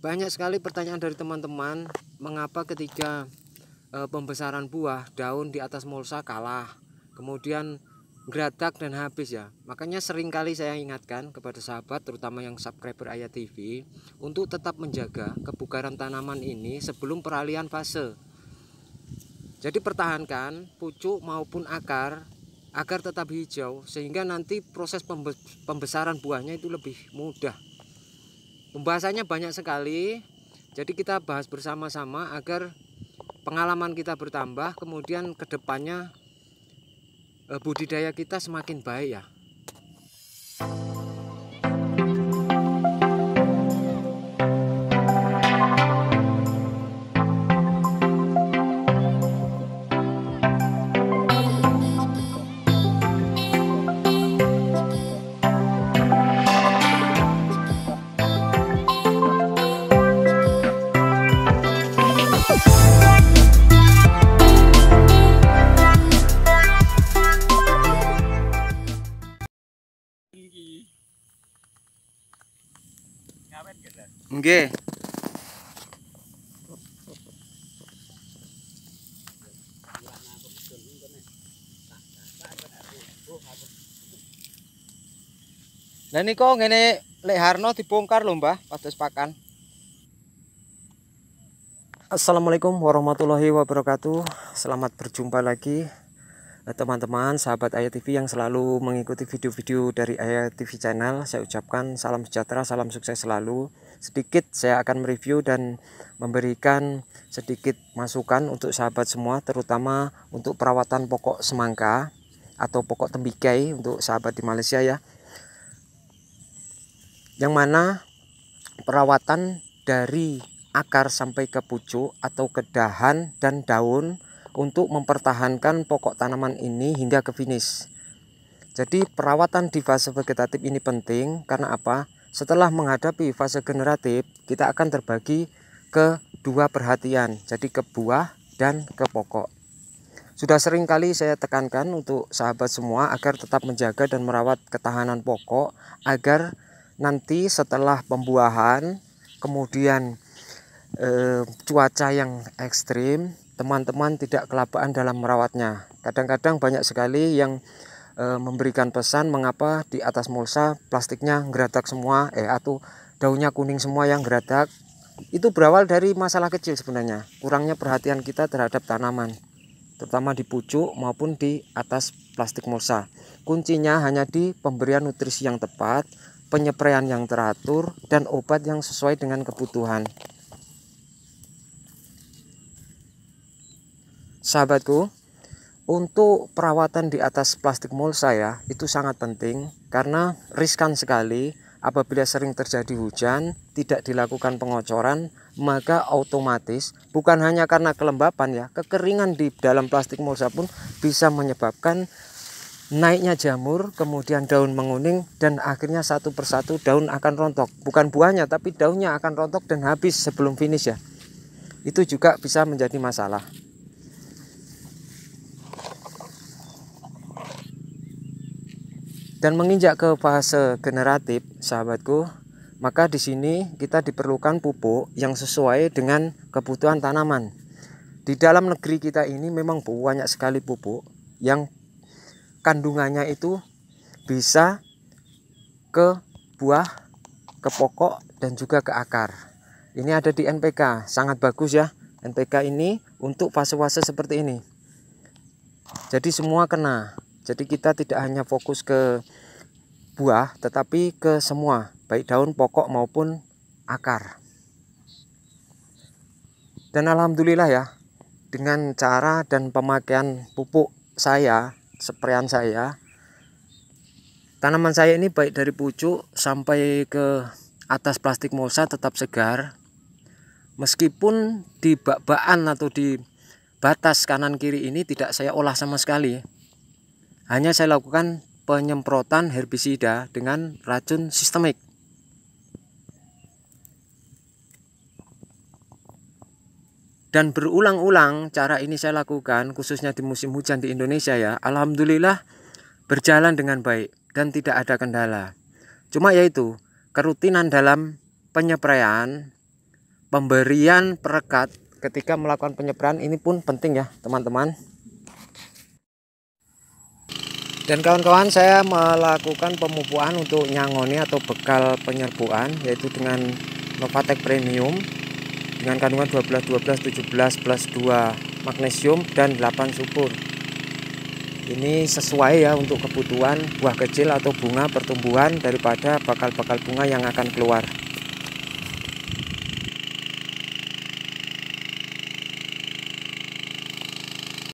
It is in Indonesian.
Banyak sekali pertanyaan dari teman-teman, mengapa ketika e, eh, pembesaran buah daun di atas mulsa kalah, kemudian geretak dan habis ya. Makanya seringkali saya ingatkan kepada sahabat terutama yang subscriber Ayat TV untuk tetap menjaga kebugaran tanaman ini sebelum peralihan fase. Jadi pertahankan pucuk maupun akar agar tetap hijau sehingga nanti proses pembesaran buahnya itu lebih mudah Pembahasannya banyak sekali. Jadi kita bahas bersama-sama agar pengalaman kita bertambah, kemudian kedepannya eh, budidaya kita semakin baik ya. Ngawet Nggih. Gitu? Lah niku ngene Lek Harno dibongkar lho Mbah, padus pakan. Assalamualaikum warahmatullahi wabarakatuh. Selamat berjumpa lagi Nah, teman-teman sahabat Ayah TV yang selalu mengikuti video-video dari Ayah TV channel saya ucapkan salam sejahtera salam sukses selalu sedikit saya akan mereview dan memberikan sedikit masukan untuk sahabat semua terutama untuk perawatan pokok semangka atau pokok tembikai untuk sahabat di Malaysia ya yang mana perawatan dari akar sampai ke pucuk atau ke dahan dan daun untuk mempertahankan pokok tanaman ini hingga ke finish. Jadi perawatan di fase vegetatif ini penting karena apa? Setelah menghadapi fase generatif, kita akan terbagi ke dua perhatian, jadi ke buah dan ke pokok. Sudah sering kali saya tekankan untuk sahabat semua agar tetap menjaga dan merawat ketahanan pokok agar nanti setelah pembuahan kemudian eh, cuaca yang ekstrim teman-teman tidak kelapaan dalam merawatnya. Kadang-kadang banyak sekali yang e, memberikan pesan mengapa di atas mulsa plastiknya geradak semua, eh atau daunnya kuning semua yang geradak. Itu berawal dari masalah kecil sebenarnya, kurangnya perhatian kita terhadap tanaman, terutama di pucuk maupun di atas plastik mulsa. Kuncinya hanya di pemberian nutrisi yang tepat, penyepraian yang teratur, dan obat yang sesuai dengan kebutuhan. sahabatku, untuk perawatan di atas plastik mulsa saya itu sangat penting karena riskan sekali apabila sering terjadi hujan, tidak dilakukan pengocoran, maka otomatis bukan hanya karena kelembapan ya, kekeringan di dalam plastik mulsa pun bisa menyebabkan naiknya jamur, kemudian daun menguning dan akhirnya satu persatu daun akan rontok. Bukan buahnya tapi daunnya akan rontok dan habis sebelum finish ya. Itu juga bisa menjadi masalah. Dan menginjak ke fase generatif, sahabatku, maka di sini kita diperlukan pupuk yang sesuai dengan kebutuhan tanaman. Di dalam negeri kita ini memang banyak sekali pupuk yang kandungannya itu bisa ke buah, ke pokok dan juga ke akar. Ini ada di NPK, sangat bagus ya. NPK ini untuk fase-fase seperti ini. Jadi semua kena. Jadi kita tidak hanya fokus ke buah tetapi ke semua, baik daun, pokok maupun akar. Dan alhamdulillah ya, dengan cara dan pemakaian pupuk saya, sprean saya, tanaman saya ini baik dari pucuk sampai ke atas plastik mulsa tetap segar. Meskipun di bak-bakan atau di batas kanan kiri ini tidak saya olah sama sekali, hanya saya lakukan penyemprotan herbisida dengan racun sistemik. Dan berulang-ulang cara ini saya lakukan khususnya di musim hujan di Indonesia ya. Alhamdulillah berjalan dengan baik dan tidak ada kendala. Cuma yaitu kerutinan dalam penyepraian, pemberian perekat ketika melakukan penyepraian ini pun penting ya teman-teman dan kawan-kawan saya melakukan pemupuan untuk nyangoni atau bekal penyerbuan yaitu dengan Novatek Premium dengan kandungan 12 12 17 plus 2 magnesium dan 8 subur. Ini sesuai ya untuk kebutuhan buah kecil atau bunga pertumbuhan daripada bakal-bakal bunga yang akan keluar.